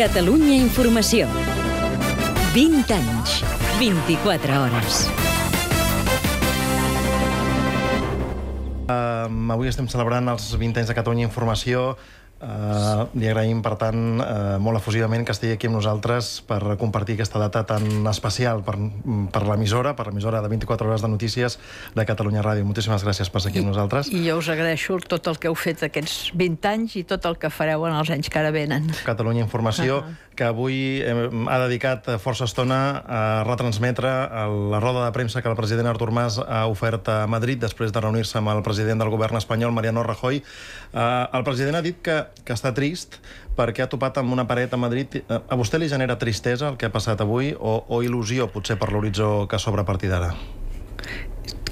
Catalunya Informació. 20 anys, 24 hores. Um, avui estem celebrant els 20 anys de Catalunya Informació Uh, li agraïm, per tant, uh, molt efusivament que estigui aquí amb nosaltres per compartir aquesta data tan especial per, per l'emissora, per l'emissora de 24 hores de notícies de Catalunya Ràdio. Moltíssimes gràcies per ser aquí I, amb nosaltres. I jo us agraeixo tot el que heu fet aquests 20 anys i tot el que fareu en els anys que ara venen. Catalunya Informació, uh ah. -huh. que avui hem, eh, ha dedicat força estona a retransmetre la roda de premsa que el president Artur Mas ha ofert a Madrid després de reunir-se amb el president del govern espanyol, Mariano Rajoy. Uh, el president ha dit que que està trist perquè ha topat amb una paret a Madrid. Eh, a vostè li genera tristesa el que ha passat avui o, o il·lusió, potser, per l'horitzó que s'obre a partir d'ara?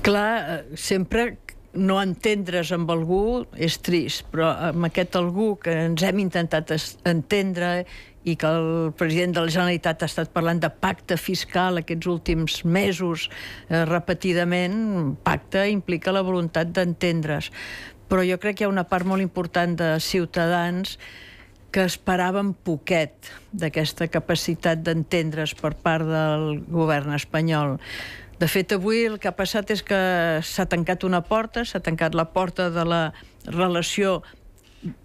Clar, eh, sempre no entendre's amb algú és trist, però amb aquest algú que ens hem intentat entendre i que el president de la Generalitat ha estat parlant de pacte fiscal aquests últims mesos eh, repetidament, pacte implica la voluntat d'entendre's però jo crec que hi ha una part molt important de ciutadans que esperaven poquet d'aquesta capacitat d'entendre's per part del govern espanyol. De fet, avui el que ha passat és que s'ha tancat una porta, s'ha tancat la porta de la relació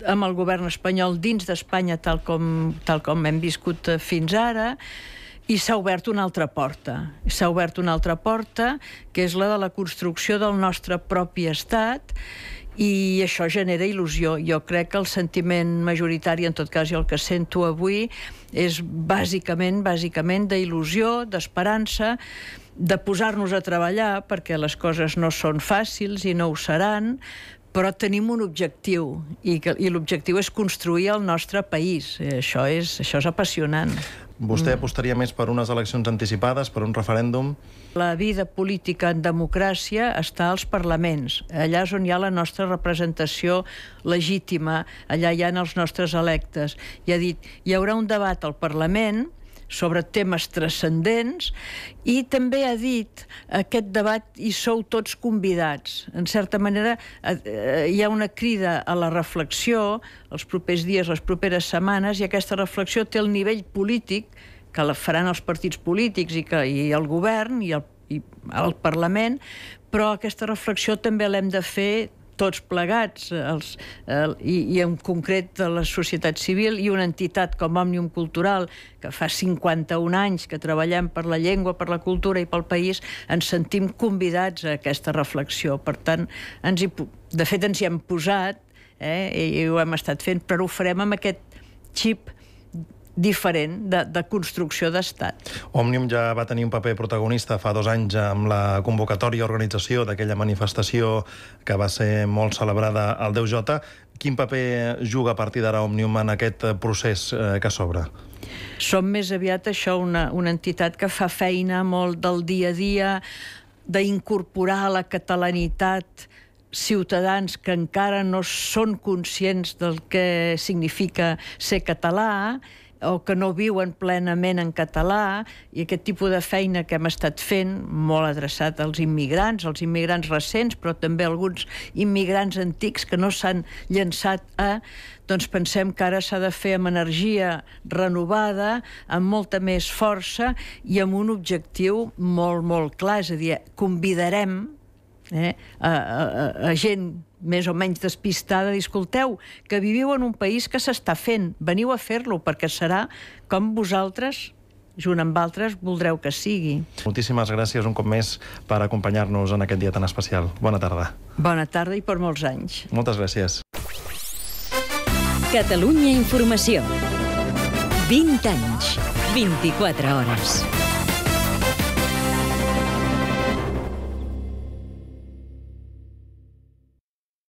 amb el govern espanyol dins d'Espanya tal com, tal com hem viscut fins ara i s'ha obert una altra porta. S'ha obert una altra porta, que és la de la construcció del nostre propi estat, i això genera il·lusió. Jo crec que el sentiment majoritari, en tot cas, i el que sento avui, és bàsicament, bàsicament d'il·lusió, d'esperança, de posar-nos a treballar, perquè les coses no són fàcils i no ho seran, però tenim un objectiu i, i l'objectiu és construir el nostre país. Eh, això és, això és apassionant. Vostè apostaria més per unes eleccions anticipades, per un referèndum? La vida política en democràcia està als parlaments. Allà és on hi ha la nostra representació legítima, allà hi ha els nostres electes. I ha dit, hi haurà un debat al Parlament sobre temes transcendents i també ha dit aquest debat i sou tots convidats. En certa manera eh, eh, hi ha una crida a la reflexió els propers dies, les properes setmanes i aquesta reflexió té el nivell polític que la faran els partits polítics i, que, i el govern i el, i el Parlament, però aquesta reflexió també l'hem de fer tots plegats, els, el, i, i en concret de la societat civil i una entitat com Òmnium Cultural, que fa 51 anys que treballem per la llengua, per la cultura i pel país, ens sentim convidats a aquesta reflexió. Per tant, ens hi, de fet, ens hi hem posat eh, i, ho hem estat fent, però ho farem amb aquest xip diferent de, de construcció d'estat. Òmnium ja va tenir un paper protagonista fa dos anys amb la convocatòria i organització d'aquella manifestació que va ser molt celebrada al 10J. Quin paper juga a partir d'ara Òmnium en aquest procés eh, que s'obre? Som més aviat això una, una entitat que fa feina molt del dia a dia, d'incorporar la catalanitat ciutadans que encara no són conscients del que significa ser català, o que no viuen plenament en català i aquest tipus de feina que hem estat fent, molt adreçat als immigrants, als immigrants recents, però també alguns immigrants antics que no s'han llançat a doncs pensem que ara s'ha de fer amb energia renovada, amb molta més força i amb un objectiu molt, molt clar, és a dir, convidarem eh, a, a, a gent més o menys despistada, disculteu, que viviu en un país que s'està fent, veniu a fer-lo, perquè serà com vosaltres junt amb altres, voldreu que sigui. Moltíssimes gràcies un cop més per acompanyar-nos en aquest dia tan especial. Bona tarda. Bona tarda i per molts anys. Moltes gràcies. Catalunya Informació. 20 anys. 24 hores.